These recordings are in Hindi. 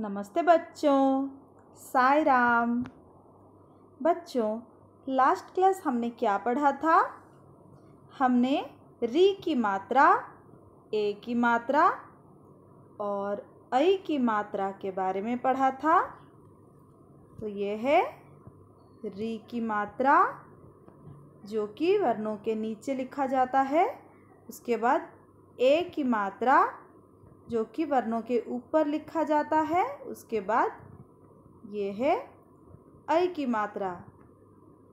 नमस्ते बच्चों साय राम बच्चों लास्ट क्लास हमने क्या पढ़ा था हमने री की मात्रा ए की मात्रा और ऐ की मात्रा के बारे में पढ़ा था तो ये है री की मात्रा जो कि वर्णों के नीचे लिखा जाता है उसके बाद ए की मात्रा जो कि वर्णों के ऊपर लिखा जाता है उसके बाद ये है ऐ की मात्रा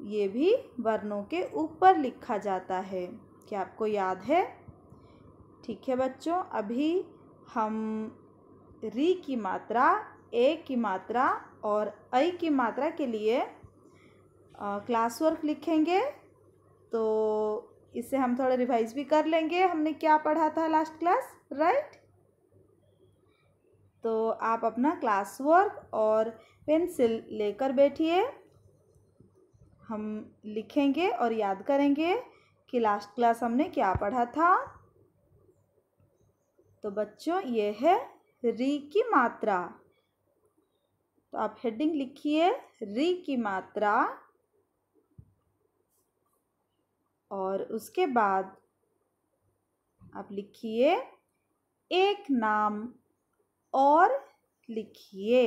ये भी वर्णों के ऊपर लिखा जाता है क्या आपको याद है ठीक है बच्चों अभी हम री की मात्रा ए की मात्रा और ऐ की मात्रा के लिए क्लास वर्क लिखेंगे तो इसे हम थोड़ा रिवाइज भी कर लेंगे हमने क्या पढ़ा था लास्ट क्लास राइट तो आप अपना क्लास वर्क और पेंसिल लेकर बैठिए हम लिखेंगे और याद करेंगे कि लास्ट क्लास हमने क्या पढ़ा था तो बच्चों ये है री की मात्रा तो आप हेडिंग लिखिए री की मात्रा और उसके बाद आप लिखिए एक नाम और लिखिए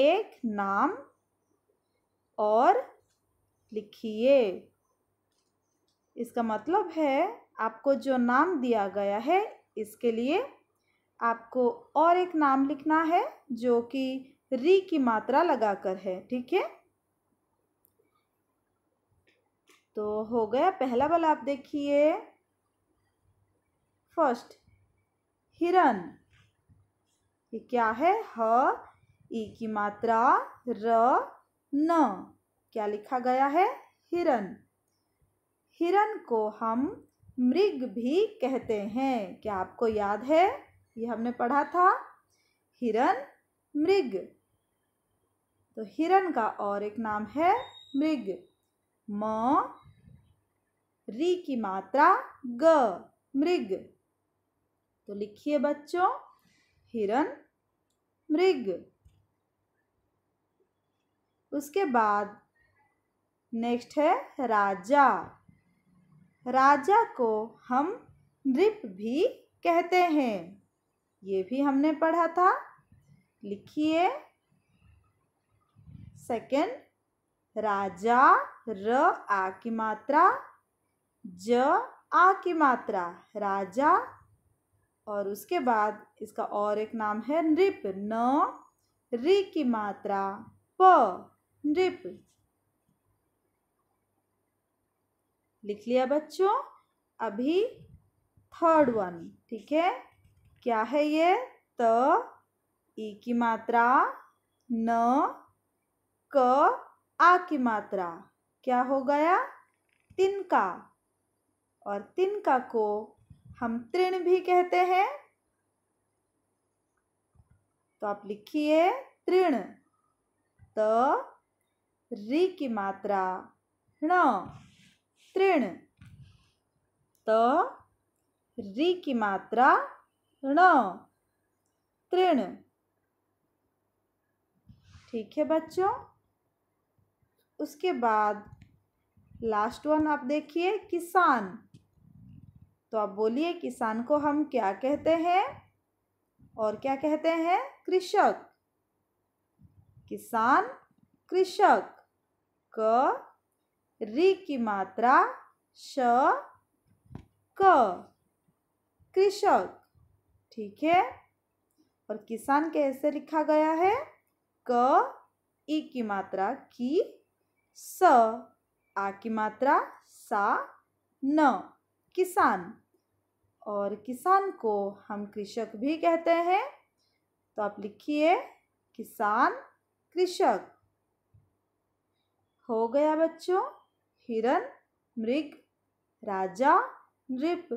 एक नाम और लिखिए इसका मतलब है आपको जो नाम दिया गया है इसके लिए आपको और एक नाम लिखना है जो कि री की मात्रा लगाकर है ठीक है तो हो गया पहला वाला आप देखिए फर्स्ट हिरन ये क्या है ह ई की मात्रा र न क्या लिखा गया है हिरन हिरन को हम मृग भी कहते हैं क्या आपको याद है ये हमने पढ़ा था हिरन मृग तो हिरन का और एक नाम है मृग म री की मात्रा ग मृग तो लिखिए बच्चों हिरण मृग उसके बाद नेक्स्ट है राजा राजा को हम नृप भी कहते हैं ये भी हमने पढ़ा था लिखिए सेकंड राजा र आ की मात्रा ज आ की मात्रा राजा और उसके बाद इसका और एक नाम है नृप न री की मात्रा प नृप लिख लिया बच्चों अभी थर्ड वन ठीक है क्या है ये त ई की मात्रा न क आ की मात्रा क्या हो गया तिनका और तिनका को हम तृण भी कहते हैं तो आप लिखिए तृण त री की मात्रा ण तृण त री की मात्रा ण तृण ठीक है बच्चों उसके बाद लास्ट वन आप देखिए किसान तो आप बोलिए किसान को हम क्या कहते हैं और क्या कहते हैं कृषक किसान कृषक क री की मात्रा श क कृषक ठीक है और किसान कैसे लिखा गया है क ई की मात्रा की स आ की मात्रा सा न किसान और किसान को हम कृषक भी कहते हैं तो आप लिखिए किसान कृषक हो गया बच्चों हिरण मृग राजा नृप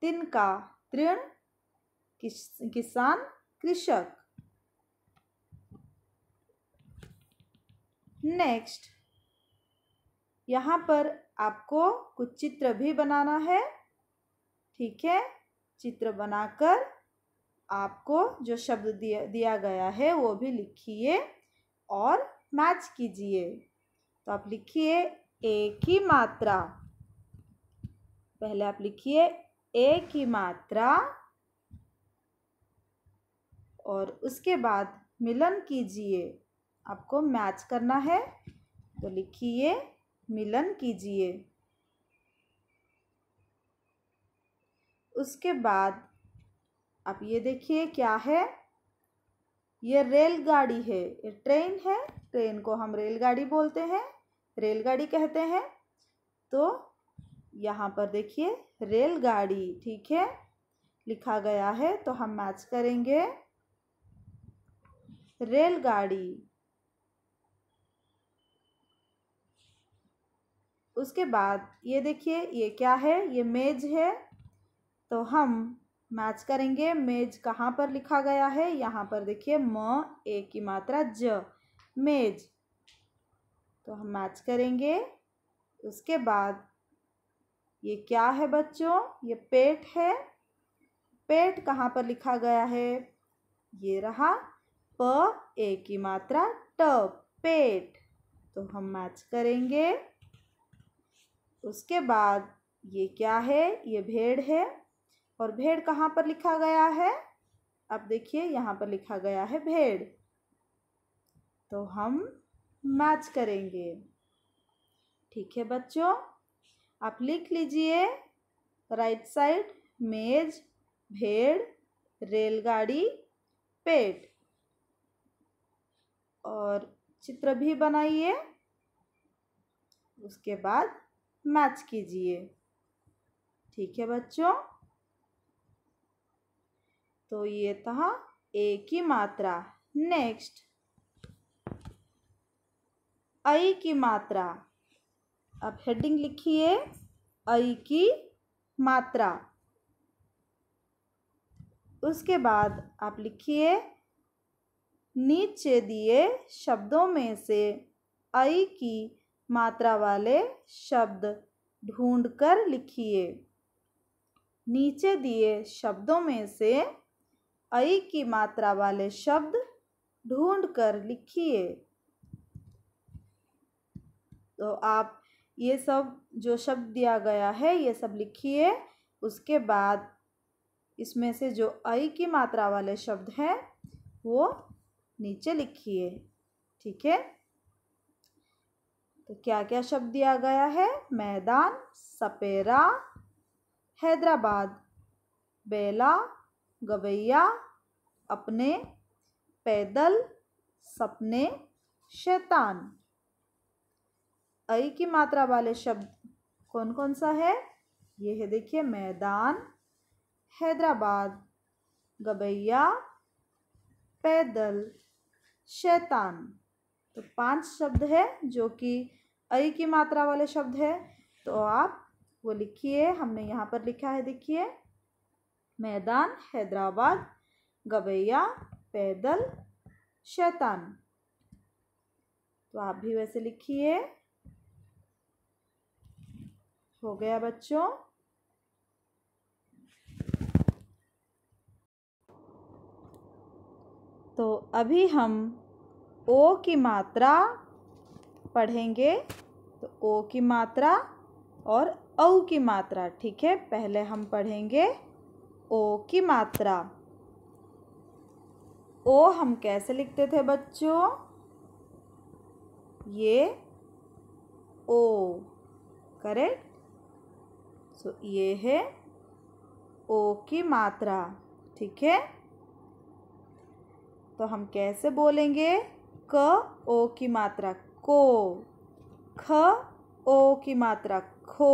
तिनका तृण किस, किसान कृषक नेक्स्ट यहाँ पर आपको कुछ चित्र भी बनाना है ठीक है चित्र बनाकर आपको जो शब्द दिया दिया गया है वो भी लिखिए और मैच कीजिए तो आप लिखिए ए की मात्रा पहले आप लिखिए ए की मात्रा और उसके बाद मिलन कीजिए आपको मैच करना है तो लिखिए मिलन कीजिए उसके बाद आप ये देखिए क्या है ये रेलगाड़ी है ये ट्रेन है ट्रेन को हम रेलगाड़ी बोलते हैं रेलगाड़ी कहते हैं तो यहाँ पर देखिए रेलगाड़ी ठीक है लिखा गया है तो हम मैच करेंगे रेलगाड़ी उसके बाद ये देखिए ये क्या है ये मेज है तो हम मैच करेंगे मेज कहाँ पर लिखा गया है यहाँ पर देखिए म ए की मात्रा ज मेज तो हम मैच करेंगे उसके बाद ये क्या है बच्चों ये पेट है पेट कहाँ पर लिखा गया है ये रहा प ए की मात्रा ट पेट तो हम मैच करेंगे उसके बाद ये क्या है ये भेड़ है और भेड़ कहाँ पर लिखा गया है अब देखिए यहाँ पर लिखा गया है भेड़ तो हम मैच करेंगे ठीक है बच्चों आप लिख लीजिए राइट साइड मेज भेड़ रेलगाड़ी पेट और चित्र भी बनाइए उसके बाद मैच कीजिए ठीक है बच्चों तो ये था ए की मात्रा नेक्स्ट आई की मात्रा अब हेडिंग लिखिए आई की मात्रा उसके बाद आप लिखिए नीचे दिए शब्दों में से आई की मात्रा वाले शब्द ढूंढकर लिखिए नीचे दिए शब्दों में से ऐ की मात्रा वाले शब्द ढूंढकर लिखिए तो आप ये सब जो शब्द दिया गया है ये सब लिखिए उसके बाद इसमें से जो ऐ की मात्रा वाले शब्द हैं वो नीचे लिखिए ठीक है तो क्या क्या शब्द दिया गया है मैदान सपेरा हैदराबाद बेला गवैया अपने पैदल सपने शैतान ऐ की मात्रा वाले शब्द कौन कौन सा है ये है देखिए मैदान हैदराबाद गवैया पैदल शैतान तो पांच शब्द है जो कि अ की मात्रा वाले शब्द है तो आप वो लिखिए हमने यहाँ पर लिखा है देखिए मैदान हैदराबाद गवैया पैदल शैतान तो आप भी वैसे लिखिए हो गया बच्चों तो अभी हम ओ की मात्रा पढ़ेंगे तो ओ की मात्रा और औ की मात्रा ठीक है पहले हम पढ़ेंगे ओ की मात्रा ओ हम कैसे लिखते थे बच्चों ये ओ करेक्ट सो ये है ओ की मात्रा ठीक है तो हम कैसे बोलेंगे क ओ की मात्रा को ख ओ की मात्रा खो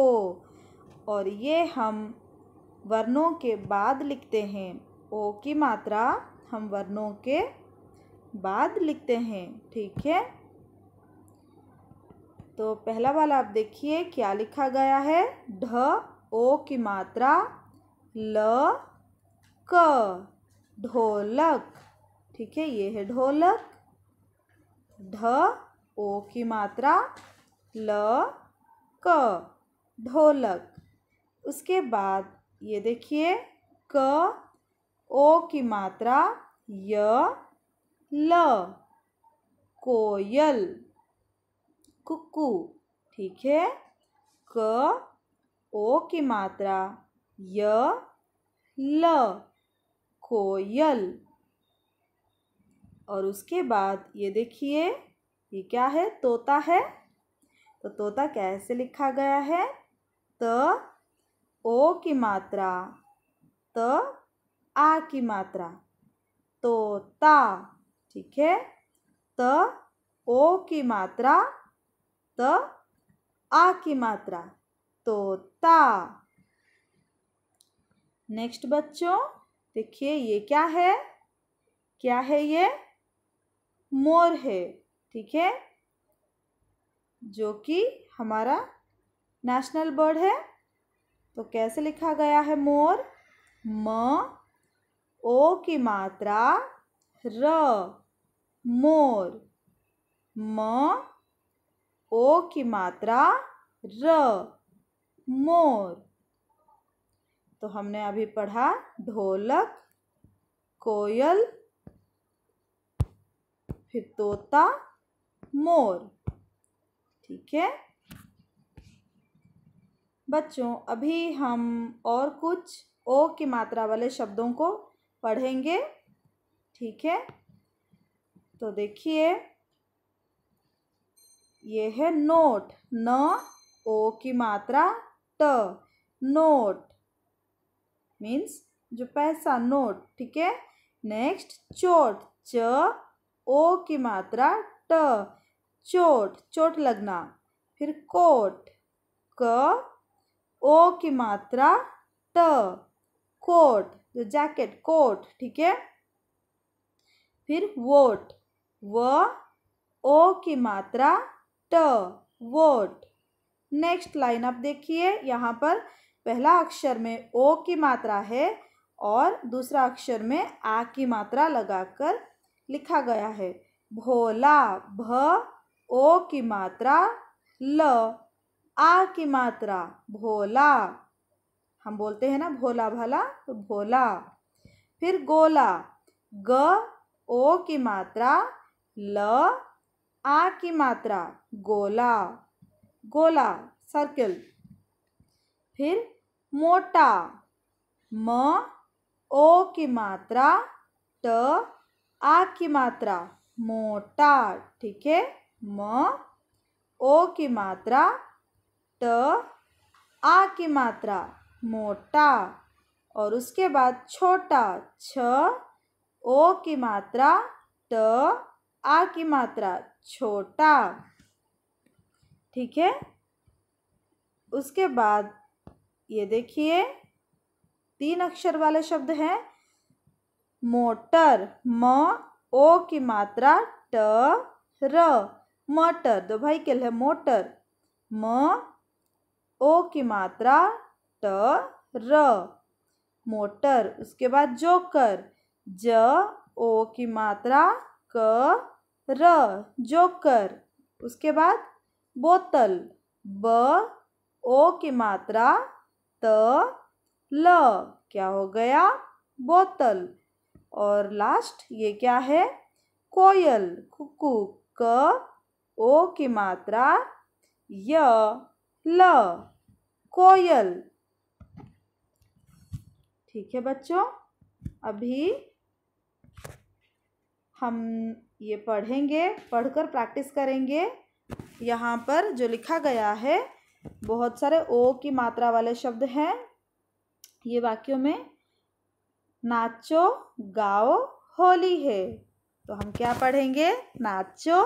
और ये हम वर्णों के बाद लिखते हैं ओ की मात्रा हम वर्णों के बाद लिखते हैं ठीक है तो पहला वाला आप देखिए क्या लिखा गया है ढ ओ की मात्रा ल क ढोलक ठीक है ये है ढोलक ढ ओ की मात्रा ल क ढोलक उसके बाद ये देखिए क ओ की मात्रा य ल कोयल कुकू ठीक है क ओ की मात्रा य ल कोयल और उसके बाद ये देखिए ये क्या है तोता है तो तोता कैसे लिखा गया है त ओ की मात्रा त आ की मात्रा तोता ठीक है त ओ की मात्रा त आ की मात्रा तोता नेक्स्ट बच्चों देखिए ये क्या है क्या है ये मोर है ठीक है जो कि हमारा नेशनल बर्ड है तो कैसे लिखा गया है मोर म ओ की मात्रा र मोर म ओ की मात्रा र मोर तो हमने अभी पढ़ा ढोलक कोयल फिर तोता मोर ठीक है बच्चों अभी हम और कुछ ओ की मात्रा वाले शब्दों को पढ़ेंगे ठीक है तो देखिए ये है नोट न ओ की मात्रा ट नोट मीन्स जो पैसा नोट ठीक है नेक्स्ट चोट च ओ की मात्रा ट चोट चोट लगना फिर कोट क ओ की मात्रा ट कोट जो जैकेट कोट ठीक है फिर वोट व ओ की मात्रा ट वोट नेक्स्ट लाइन आप देखिए यहाँ पर पहला अक्षर में ओ की मात्रा है और दूसरा अक्षर में आ की मात्रा लगाकर लिखा गया है भोला भ ओ की मात्रा ल आ की मात्रा भोला हम बोलते हैं ना भोला भाला तो भोला फिर गोला ग ओ की मात्रा ल आ की मात्रा गोला गोला सर्कल फिर मोटा म ओ की मात्रा ट आ की मात्रा मोटा ठीक है म ओ की मात्रा ट आ की मात्रा मोटा और उसके बाद छोटा छ ओ की मात्रा ट आ की मात्रा छोटा ठीक है उसके बाद ये देखिए तीन अक्षर वाले शब्द हैं मोटर म ओ की मात्रा ट र motor तो भाई के लिए मोटर म ओ की मात्रा ट र मोटर उसके बाद जोकर ज ओ की मात्रा क र जोकर उसके बाद बोतल ब ओ की मात्रा त ल क्या हो गया बोतल और लास्ट ये क्या है कोयल कुकू क ओ की मात्रा य ल कोयल ठीक है बच्चों अभी हम ये पढ़ेंगे पढ़कर प्रैक्टिस करेंगे यहाँ पर जो लिखा गया है बहुत सारे ओ की मात्रा वाले शब्द हैं ये वाक्यों में नाचो गाओ होली है तो हम क्या पढ़ेंगे नाचो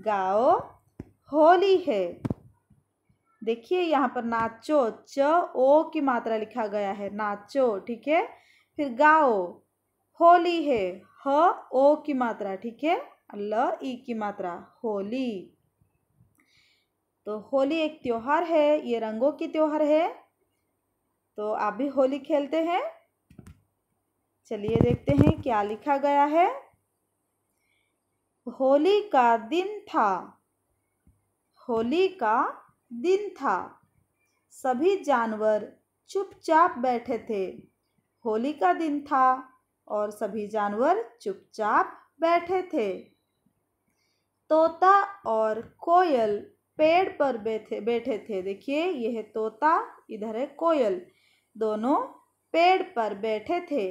गाओ होली है देखिए यहाँ पर नाचो च ओ की मात्रा लिखा गया है नाचो ठीक है फिर गाओ होली है ह ओ की मात्रा ठीक है ल ई की मात्रा होली तो होली एक त्यौहार है ये रंगों की त्यौहार है तो आप भी होली खेलते हैं चलिए देखते हैं क्या लिखा गया है होली का दिन था होली का दिन था सभी जानवर चुपचाप बैठे थे होली का दिन था और सभी जानवर चुपचाप बैठे थे तोता और कोयल पेड़ पर बैठे बैठे थे देखिए यह तोता इधर है कोयल दोनों पेड़ पर बैठे थे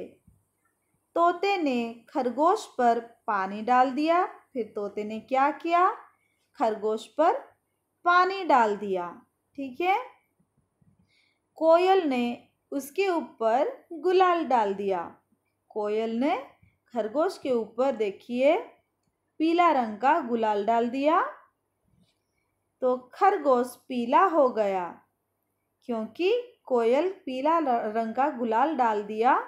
तोते ने खरगोश पर पानी डाल दिया फिर तोते ने क्या किया खरगोश पर पानी डाल दिया ठीक है कोयल ने उसके ऊपर गुलाल डाल दिया कोयल ने खरगोश के ऊपर देखिए पीला रंग का गुलाल डाल दिया तो खरगोश पीला हो गया क्योंकि कोयल पीला रंग का गुलाल डाल दिया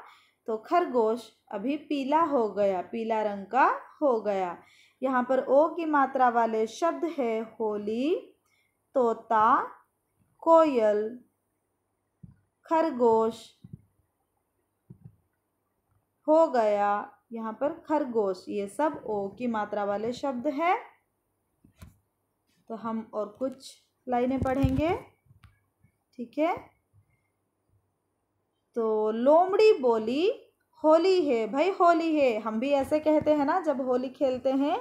तो खरगोश अभी पीला हो गया पीला रंग का हो गया यहाँ पर ओ की मात्रा वाले शब्द है होली तोता कोयल खरगोश हो गया यहाँ पर खरगोश ये सब ओ की मात्रा वाले शब्द है तो हम और कुछ लाइनें पढ़ेंगे ठीक है तो लोमड़ी बोली होली है भाई होली है हम भी ऐसे कहते हैं ना जब होली खेलते हैं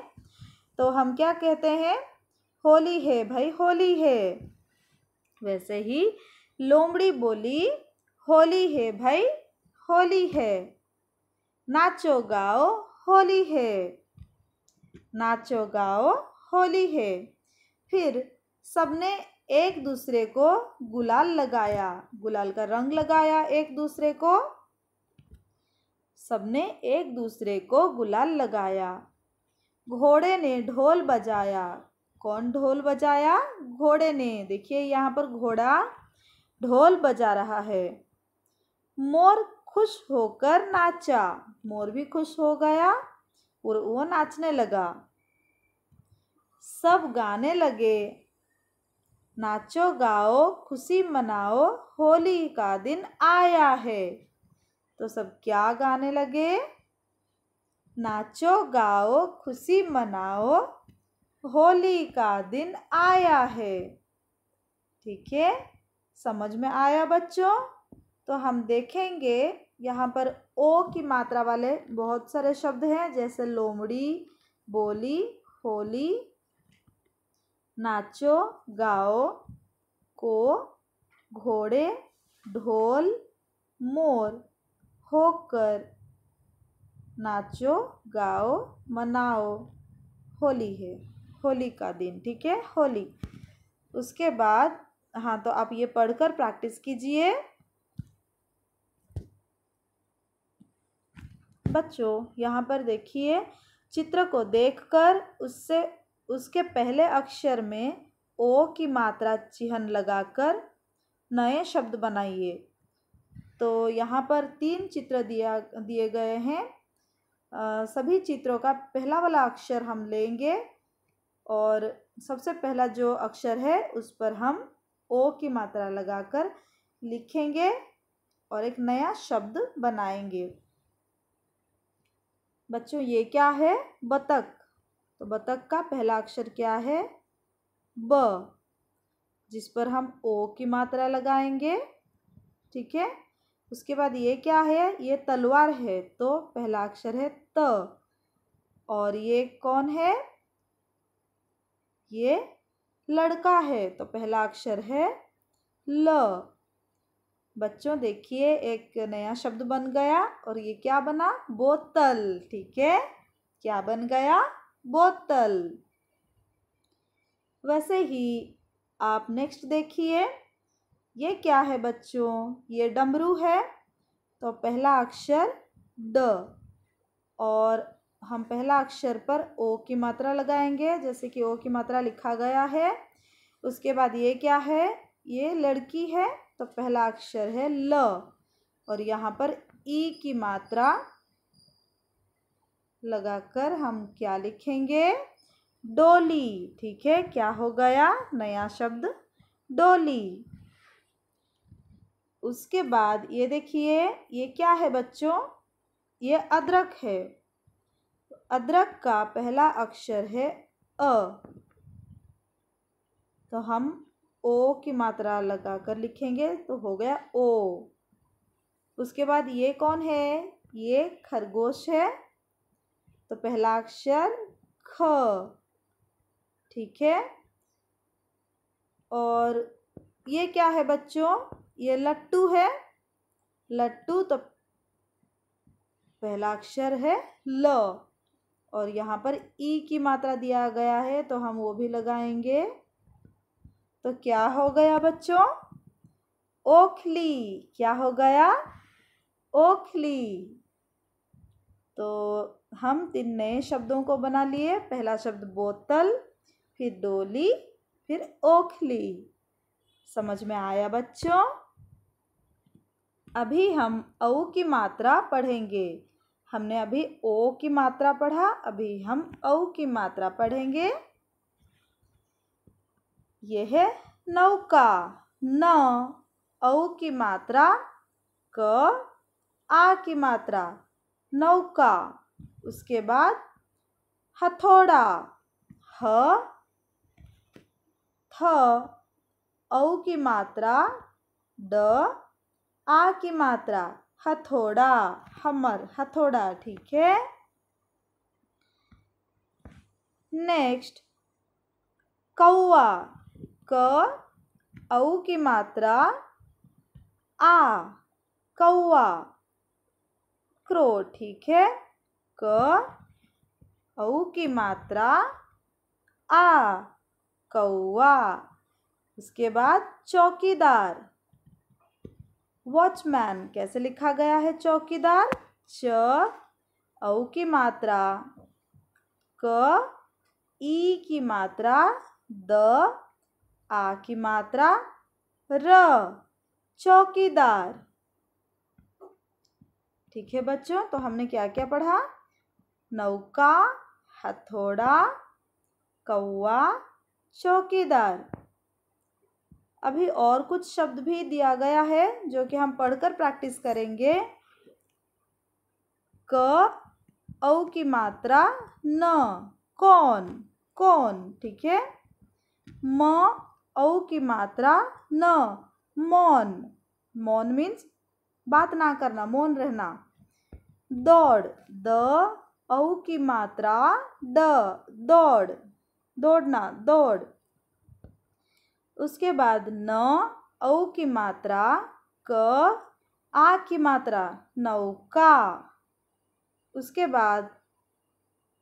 तो हम क्या कहते हैं होली है भाई होली है वैसे ही लोमड़ी बोली होली है भाई होली है नाचो गाओ होली है नाचो गाओ होली है फिर सबने एक दूसरे को गुलाल लगाया गुलाल का रंग लगाया एक दूसरे को सबने एक दूसरे को गुलाल लगाया घोड़े ने ढोल बजाया कौन ढोल बजाया घोड़े ने देखिए यहाँ पर घोड़ा ढोल बजा रहा है मोर खुश होकर नाचा मोर भी खुश हो गया और वो नाचने लगा सब गाने लगे नाचो गाओ खुशी मनाओ होली का दिन आया है तो सब क्या गाने लगे नाचो गाओ खुशी मनाओ होली का दिन आया है ठीक है समझ में आया बच्चों तो हम देखेंगे यहाँ पर ओ की मात्रा वाले बहुत सारे शब्द हैं जैसे लोमड़ी बोली होली नाचो गाओ को घोड़े ढोल मोर होकर नाचो गाओ मनाओ होली है होली का दिन ठीक है होली उसके बाद हाँ तो आप ये पढ़कर प्रैक्टिस कीजिए बच्चों यहाँ पर देखिए चित्र को देखकर उससे उसके पहले अक्षर में ओ की मात्रा चिन्ह लगाकर नए शब्द बनाइए तो यहाँ पर तीन चित्र दिया दिए गए हैं आ, सभी चित्रों का पहला वाला अक्षर हम लेंगे और सबसे पहला जो अक्षर है उस पर हम ओ की मात्रा लगाकर लिखेंगे और एक नया शब्द बनाएंगे बच्चों ये क्या है बतख तो बतख का पहला अक्षर क्या है ब जिस पर हम ओ की मात्रा लगाएंगे ठीक है उसके बाद ये क्या है ये तलवार है तो पहला अक्षर है त और ये कौन है ये लड़का है तो पहला अक्षर है ल बच्चों देखिए एक नया शब्द बन गया और ये क्या बना बोतल ठीक है क्या बन गया बोतल वैसे ही आप नेक्स्ट देखिए ये क्या है बच्चों ये डमरू है तो पहला अक्षर ड और हम पहला अक्षर पर ओ की मात्रा लगाएंगे जैसे कि ओ की मात्रा लिखा गया है उसके बाद ये क्या है ये लड़की है तो पहला अक्षर है ल और यहाँ पर ई की मात्रा लगाकर हम क्या लिखेंगे डोली ठीक है क्या हो गया नया शब्द डोली उसके बाद ये देखिए ये क्या है बच्चों ये अदरक है अदरक का पहला अक्षर है अ तो हम ओ की मात्रा लगा कर लिखेंगे तो हो गया ओ उसके बाद ये कौन है ये खरगोश है तो पहला अक्षर ख ठीक है और ये क्या है बच्चों ये लट्टू है लट्टू तो पहला अक्षर है ल और यहाँ पर ई की मात्रा दिया गया है तो हम वो भी लगाएंगे तो क्या हो गया बच्चों ओखली क्या हो गया ओखली तो हम तीन नए शब्दों को बना लिए पहला शब्द बोतल फिर डोली फिर ओखली समझ में आया बच्चों अभी हम औ की मात्रा पढ़ेंगे हमने अभी ओ की मात्रा पढ़ा अभी हम औ की मात्रा पढ़ेंगे यह है नौका न औ की मात्रा क आ की मात्रा नौका उसके बाद हथौड़ा ह थ औ की मात्रा ड आ की मात्रा हथौड़ा हमर हथौड़ा ठीक है नेक्स्ट कौआ क औ की मात्रा आ कौआ क्रो ठीक है क औ की मात्रा आ कौआ उसके बाद चौकीदार वॉचमैन कैसे लिखा गया है चौकीदार च औ की मात्रा क ई की मात्रा द आ की मात्रा र चौकीदार ठीक है बच्चों तो हमने क्या क्या पढ़ा नौका हथौड़ा कौआ चौकीदार अभी और कुछ शब्द भी दिया गया है जो कि हम पढ़कर प्रैक्टिस करेंगे क औ की मात्रा न कौन कौन ठीक है म औ की मात्रा न मौन मौन मीन्स बात ना करना मौन रहना दौड़ द औ की मात्रा द दौड़ दौड़ना दौड़ उसके बाद न औ की मात्रा क आ की मात्रा नौका उसके बाद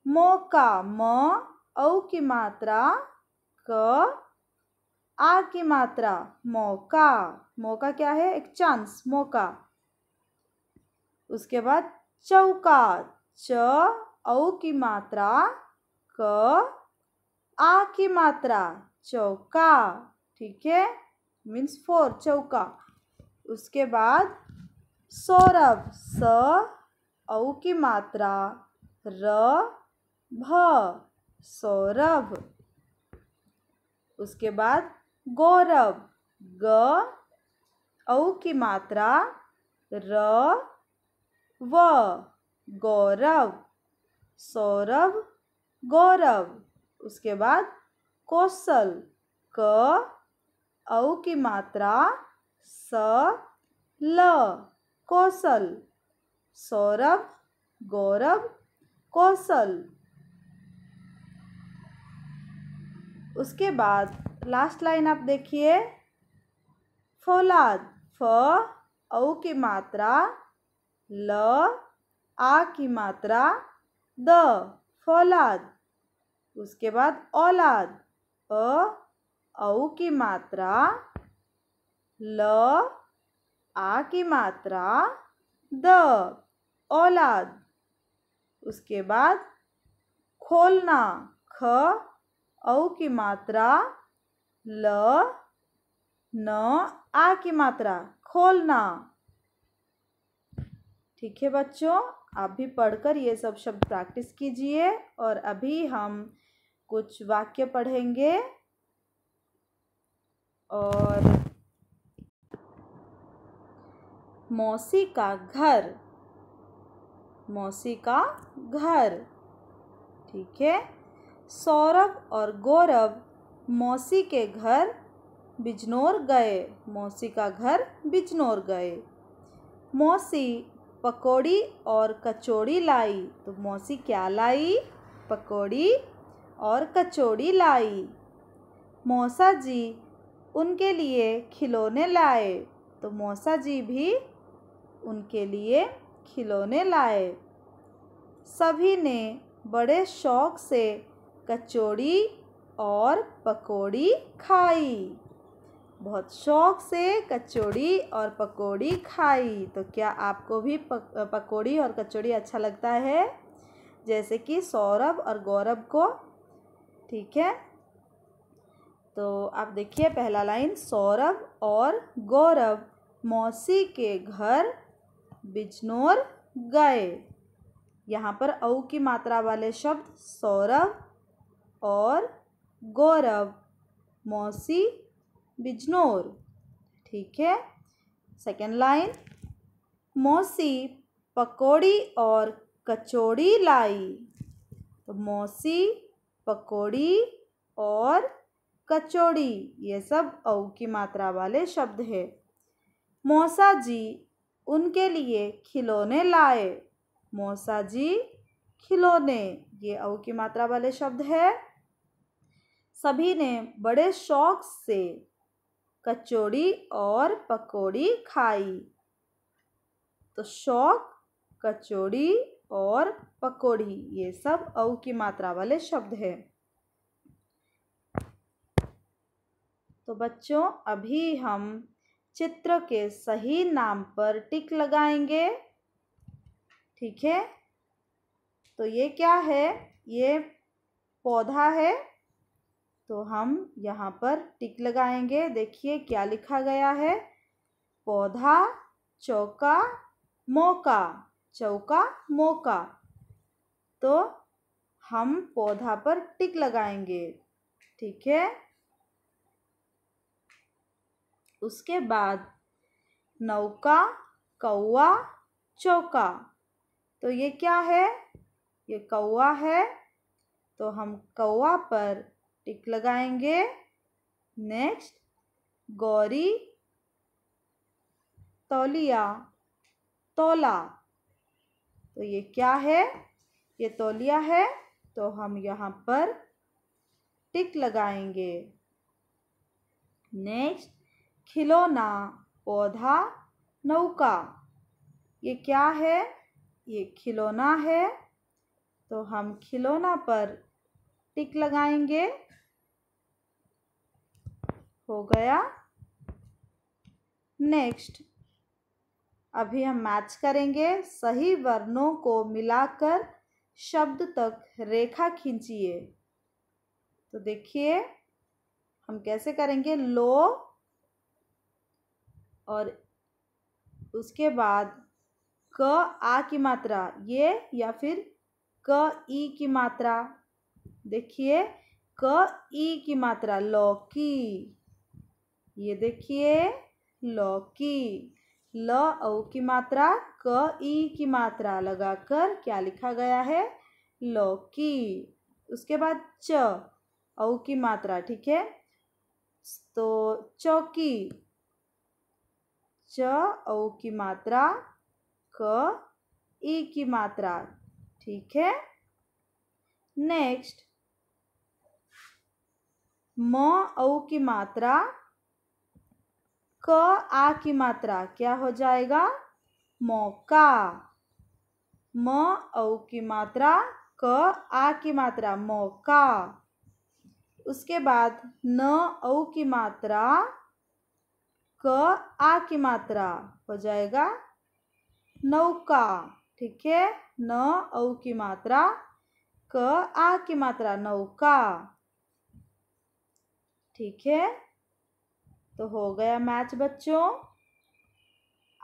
मौका म औ की मात्रा क आ की मात्रा मौका मौका क्या है एक चांस मौका उसके बाद चौका च औ की मात्रा क आ की मात्रा चौका ठीक है मीन्स फोर चौका उसके बाद सौरभ स औ की मात्रा र भ सौरभ उसके बाद गौरव ग औ की मात्रा र व गौरव सौरभ गौरव उसके बाद कौशल क औ की मात्रा स ल कौशल सौरभ गौरव कौशल उसके बाद लास्ट लाइन आप देखिए फौलाद फ औ की मात्रा ल आ की मात्रा द फौलाद उसके बाद औलाद अ औ की मात्रा ल आ की मात्रा द औलाद उसके बाद खोलना ख औ की मात्रा ल न आ की मात्रा खोलना ठीक है बच्चों आप भी पढ़कर ये सब शब्द प्रैक्टिस कीजिए और अभी हम कुछ वाक्य पढ़ेंगे और मौसी का घर मौसी का घर ठीक है सौरभ और गौरव मौसी के घर बिजनौर गए मौसी का घर बिजनौर गए मौसी पकौड़ी और कचौड़ी लाई तो मौसी क्या लाई पकौड़ी और कचौड़ी लाई मौसा जी उनके लिए खिलौने लाए तो मौसा जी भी उनके लिए खिलौने लाए सभी ने बड़े शौक से कचौड़ी और पकौड़ी खाई बहुत शौक से कचौड़ी और पकौड़ी खाई तो क्या आपको भी पकौड़ी और कचौड़ी अच्छा लगता है जैसे कि सौरभ और गौरव को ठीक है तो आप देखिए पहला लाइन सौरभ और गौरव मौसी के घर बिजनौर गए यहाँ पर औ की मात्रा वाले शब्द सौरभ और गौरव मौसी बिजनौर ठीक है सेकेंड लाइन मौसी पकौड़ी और कचौड़ी लाई तो मौसी पकौड़ी और कचौड़ी ये सब औ की मात्रा वाले शब्द है मौसा जी उनके लिए खिलौने लाए मौसा जी खिलौने ये औ की मात्रा वाले शब्द है सभी ने बड़े शौक से कचौड़ी और पकौड़ी खाई तो शौक कचौड़ी और पकौड़ी ये सब औ की मात्रा वाले शब्द है तो बच्चों अभी हम चित्र के सही नाम पर टिक लगाएंगे ठीक है तो ये क्या है ये पौधा है तो हम यहाँ पर टिक लगाएंगे देखिए क्या लिखा गया है पौधा चौका मौका चौका मौका तो हम पौधा पर टिक लगाएंगे ठीक है उसके बाद नौका कौआ चौका तो ये क्या है ये कौआ है तो हम कौआ पर टिक लगाएंगे नेक्स्ट गौरी तौलिया तोला तो ये क्या है ये तौलिया है तो हम यहाँ पर टिक लगाएंगे नेक्स्ट खिलौना पौधा नौका ये क्या है ये खिलौना है तो हम खिलौना पर टिक लगाएंगे हो गया नेक्स्ट अभी हम मैच करेंगे सही वर्णों को मिलाकर शब्द तक रेखा खींचिए तो देखिए हम कैसे करेंगे लो और उसके बाद क आ की मात्रा ये या फिर क ई की मात्रा देखिए क ई की मात्रा लौकी ये देखिए लौकी ल औ की मात्रा क ई की मात्रा लगाकर क्या लिखा गया है लौकी उसके बाद च औ की मात्रा ठीक है तो चौकी च औ की मात्रा क ई की मात्रा ठीक है नेक्स्ट म औ की मात्रा क आ की मात्रा क्या हो जाएगा मौका म औ की मात्रा क आ की मात्रा मौका उसके बाद न औ की मात्रा क आ की मात्रा हो जाएगा नौका ठीक है न औ की मात्रा क आ की मात्रा नौका ठीक है तो हो गया मैच बच्चों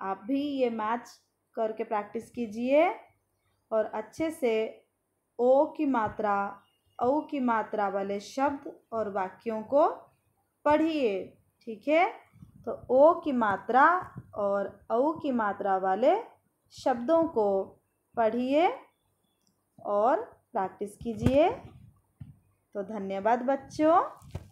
आप भी ये मैच करके प्रैक्टिस कीजिए और अच्छे से ओ की मात्रा औ की मात्रा वाले शब्द और वाक्यों को पढ़िए ठीक है तो ओ की मात्रा और औ की मात्रा वाले शब्दों को पढ़िए और प्रैक्टिस कीजिए तो धन्यवाद बच्चों